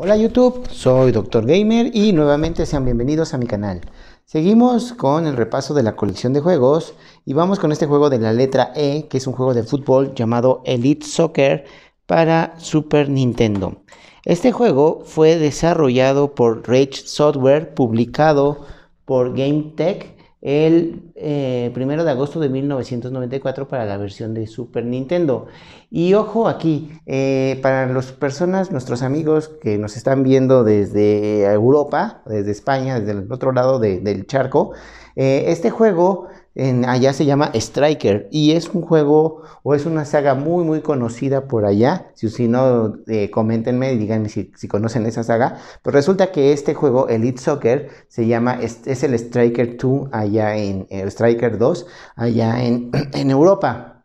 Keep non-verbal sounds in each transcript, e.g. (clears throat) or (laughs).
Hola YouTube, soy Dr. Gamer y nuevamente sean bienvenidos a mi canal. Seguimos con el repaso de la colección de juegos y vamos con este juego de la letra E, que es un juego de fútbol llamado Elite Soccer para Super Nintendo. Este juego fue desarrollado por Rage Software, publicado por GameTech el eh, primero de agosto de 1994 para la versión de Super Nintendo. Y ojo aquí, eh, para las personas, nuestros amigos que nos están viendo desde Europa, desde España, desde el otro lado del charco, eh, este juego en, allá se llama Striker y es un juego o es una saga muy muy conocida por allá. Si, si no, eh, comentenme y díganme si, conocen esa saga. Pero pues resulta que este juego, Elite Soccer, se llama, es, el Striker 2 allá en, eh, Striker 2 allá en, (clears throat) en Europa.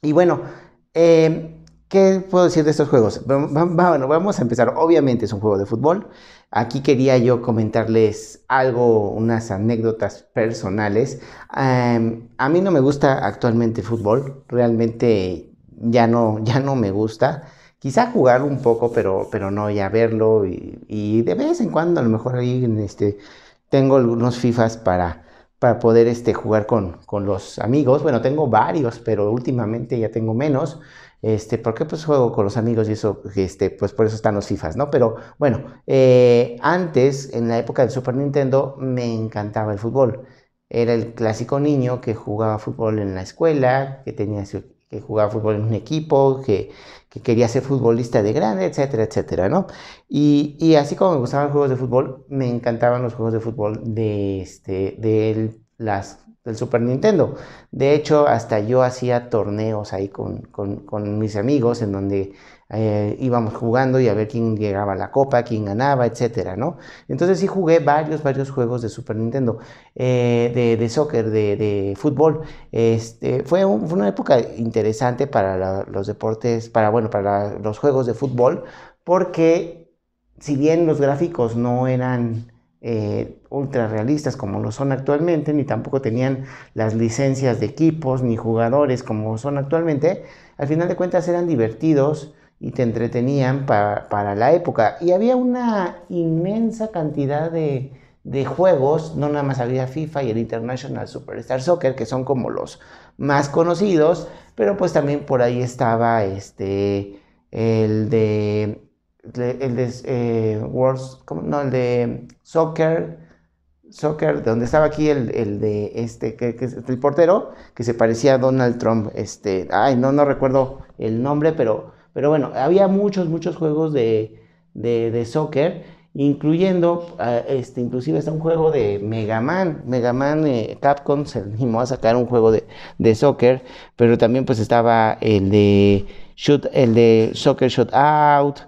Y bueno, em, ¿qué puedo decir de estos juegos? Bueno, vamos a empezar. Obviamente es un juego de fútbol. Aquí quería yo comentarles algo, unas anécdotas personales. Em, a mí no me gusta actualmente fútbol, realmente ya no, (laughs) ya no me gusta. Quizá jugar un poco, pero, pero no ya verlo y, de vez en cuando a lo mejor ahí este, tengo algunos FIFAs para, para poder este, jugar con, con, los amigos. Bueno, tengo varios, pero últimamente ya tengo menos. Este, porque pues juego con los amigos y eso, este, pues por eso están los FIFAs, ¿no? Pero bueno, eh, antes, en la época del Super Nintendo, me encantaba el fútbol. Era el clásico niño que jugaba fútbol en la escuela, que tenía que jugaba fútbol en un equipo, que, quería ser futbolista de grande, etcétera, etcétera, ¿no? Y, así como me gustaban los juegos de fútbol, me encantaban los juegos de fútbol de, este, de las del Super Nintendo. De hecho, hasta yo hacía torneos ahí con, mis amigos en donde eh, íbamos jugando y a ver quién llegaba a la copa, quién ganaba, etcétera, ¿no? Entonces sí jugué varios, varios juegos de Super Nintendo, eh, de, soccer, de, fútbol. Este, fue, una época interesante para los deportes, para, bueno, para los juegos de fútbol, porque si bien los gráficos no eran eh, ultra realistas como lo son actualmente, ni tampoco tenían las licencias de equipos ni jugadores como son actualmente, al final de cuentas eran divertidos y te entretenían para, la época. Y había una inmensa cantidad de, de juegos, no nada más había FIFA y el International Superstar Soccer, que son como los más conocidos, pero pues también por ahí estaba este, el de el de eh, no, el de Soccer, Soccer, donde estaba aquí el, de este, que, el portero, que se parecía a Donald Trump, este, ay, no, no recuerdo el nombre, pero, pero bueno, había muchos, muchos juegos de, de, soccer, incluyendo, ah, este, inclusive está un juego de Mega Man, Mega Man eh, Capcom se animó a sacar un juego de, soccer, pero también pues estaba el de, shoot, el de Soccer Shootout,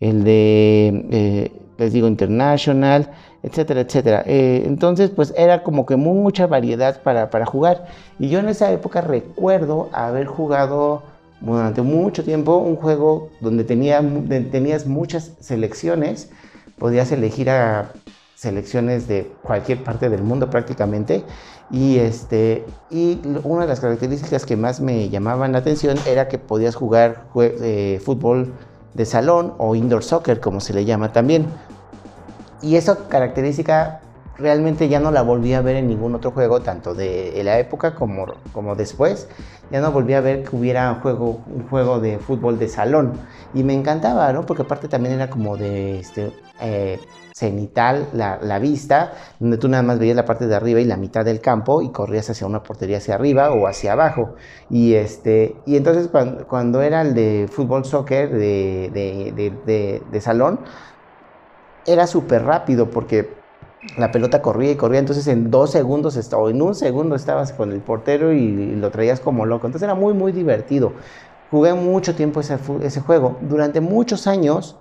el de, eh, les digo, International, etcétera, etcétera. Eh, entonces, pues era como que mucha variedad para, jugar. Y yo en esa época recuerdo haber jugado durante mucho tiempo un juego donde, tenía, tenías muchas selecciones, podías elegir a selecciones de cualquier parte del mundo prácticamente y este y una de las características que más me llamaban la atención era que podías jugar eh, fútbol de salón o indoor soccer como se le llama también. Y eso característica realmente ya no la volví a ver en ningún otro juego, tanto de la época como, como después. Ya no volví a ver que hubiera un juego, un juego de fútbol de salón. Y me encantaba, ¿no? Porque aparte también era como de este, eh, cenital la, vista, donde tú nada más veías la parte de arriba y la mitad del campo y corrías hacia una portería hacia arriba o hacia abajo. Y, este, y entonces cuando, era el de fútbol soccer de, de, de, de salón, era súper rápido porque la pelota corría y corría, entonces en dos segundos o en un segundo estabas con el portero y lo traías como loco. Entonces era muy, muy divertido. Jugué mucho tiempo ese, juego. Durante muchos años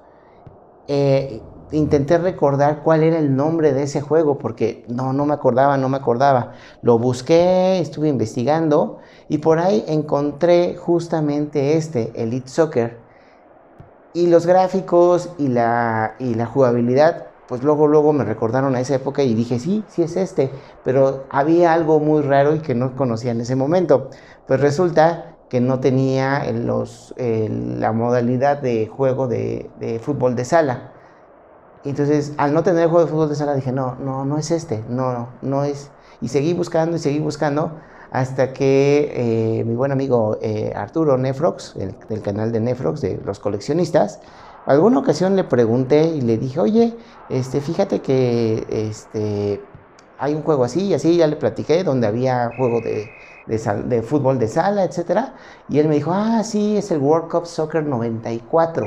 eh, intenté recordar cuál era el nombre de ese juego porque no, no me acordaba, no me acordaba. Lo busqué, estuve investigando y por ahí encontré justamente este, Elite Soccer. Y los gráficos y la, y la jugabilidad pues luego, luego me recordaron a esa época y dije, sí, sí es este, pero había algo muy raro y que no conocía en ese momento. Pues resulta que no tenía la modalidad de juego de, fútbol de sala. Entonces, al no tener juego de fútbol de sala, dije, no, no, no es este, no, no, no es. Y seguí buscando y seguí buscando hasta que eh, mi buen amigo eh, Arturo Nefrox, del canal de Nefrox, de los coleccionistas, Alguna ocasión le pregunté y le dije, oye, este, fíjate que este, hay un juego así y así, ya le platiqué, donde había juego de, de, fútbol de sala, etcétera, Y él me dijo, ah, sí, es el World Cup Soccer 94.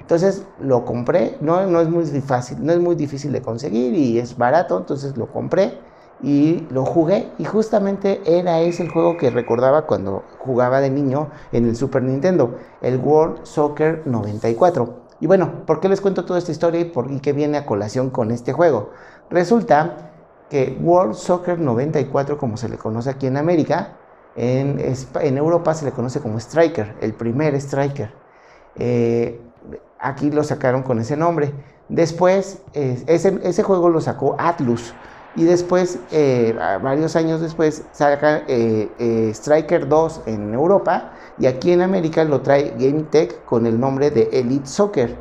Entonces lo compré, no, no, es muy fácil, no es muy difícil de conseguir y es barato, entonces lo compré y lo jugué y justamente era ese el juego que recordaba cuando jugaba de niño en el Super Nintendo, el World Soccer 94. Y bueno, ¿por qué les cuento toda esta historia y por qué viene a colación con este juego? Resulta que World Soccer 94, como se le conoce aquí en América, en, Europa se le conoce como Striker, el primer Striker. Eh, aquí lo sacaron con ese nombre. Después, ese, ese juego lo sacó Atlus y después, eh, varios años después, saca eh, eh, Striker 2 en Europa y aquí en América lo trae GameTech con el nombre de Elite Soccer.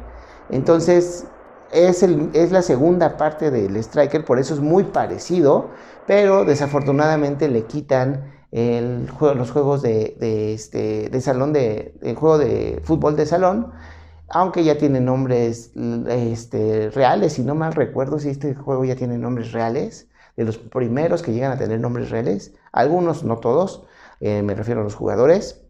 Entonces, es, es la segunda parte del Striker, por eso es muy parecido, pero desafortunadamente le quitan el los juegos de, este, de salón, de, el juego de fútbol de salón aunque ya tiene nombres este, reales, si no mal recuerdo, si este juego ya tiene nombres reales, de los primeros que llegan a tener nombres reales, algunos, no todos, eh, me refiero a los jugadores,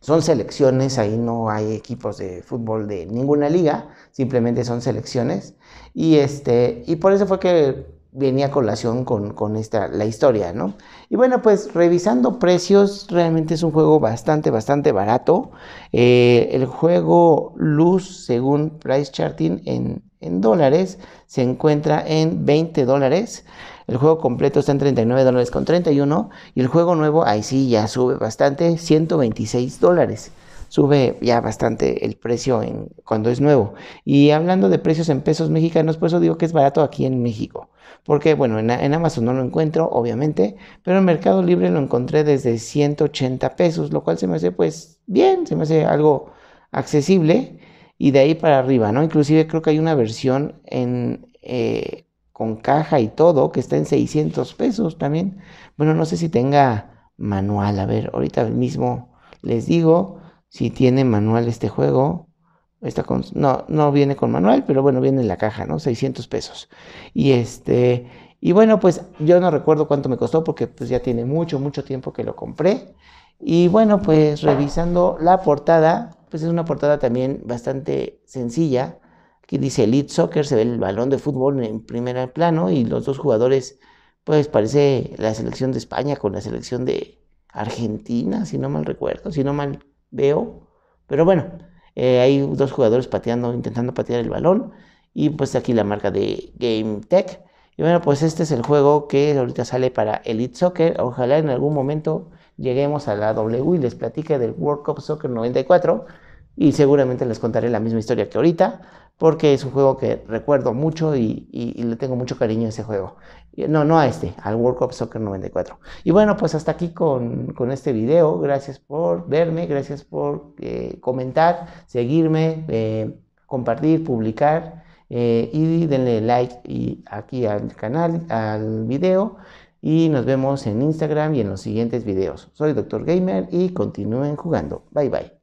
son selecciones, ahí no hay equipos de fútbol de ninguna liga, simplemente son selecciones, y, este, y por eso fue que venía a colación con, esta, la historia, ¿no? Y bueno, pues revisando precios, realmente es un juego bastante, bastante barato. Eh, el juego Luz, según Price Charting en, en, dólares, se encuentra en 20 dólares. El juego completo está en 39 dólares con 31. Y el juego nuevo, ahí sí, ya sube bastante, 126 dólares sube ya bastante el precio cuando es nuevo. Y hablando de precios en pesos mexicanos, pues eso digo que es barato aquí en México. Porque, bueno, en, Amazon no lo encuentro, obviamente, pero en Mercado Libre lo encontré desde 180 pesos, lo cual se me hace, pues, bien, se me hace algo accesible y de ahí para arriba, ¿no? Inclusive creo que hay una versión en... Eh, con caja y todo, que está en 600 pesos también. Bueno, no sé si tenga manual. A ver, ahorita mismo les digo si tiene manual este juego. Está con, no, no viene con manual, pero bueno, viene en la caja, ¿no? 600 pesos. Y este, y bueno, pues yo no recuerdo cuánto me costó porque pues ya tiene mucho, mucho tiempo que lo compré. Y bueno, pues revisando la portada, pues es una portada también bastante sencilla. que dice Elite Soccer, se ve el balón de fútbol en primer plano y los dos jugadores, pues parece la selección de España con la selección de Argentina, si no mal recuerdo, si no mal veo. Pero bueno, eh, hay dos jugadores pateando, intentando patear el balón. Y pues aquí la marca de Game Tech. Y bueno, pues este es el juego que ahorita sale para Elite Soccer. Ojalá en algún momento lleguemos a la W y les platique del World Cup Soccer 94 y seguramente les contaré la misma historia que ahorita, porque es un juego que recuerdo mucho y, le tengo mucho cariño a ese juego. No, no a este, al World Cup Soccer 94. Y bueno, pues hasta aquí con, este video. Gracias por verme, gracias por eh, comentar, seguirme, eh, compartir, publicar. Eh, y denle like aquí al canal, al video. Y nos vemos en Instagram y en los siguientes videos. Soy Dr. Gamer y continúen jugando. Bye bye.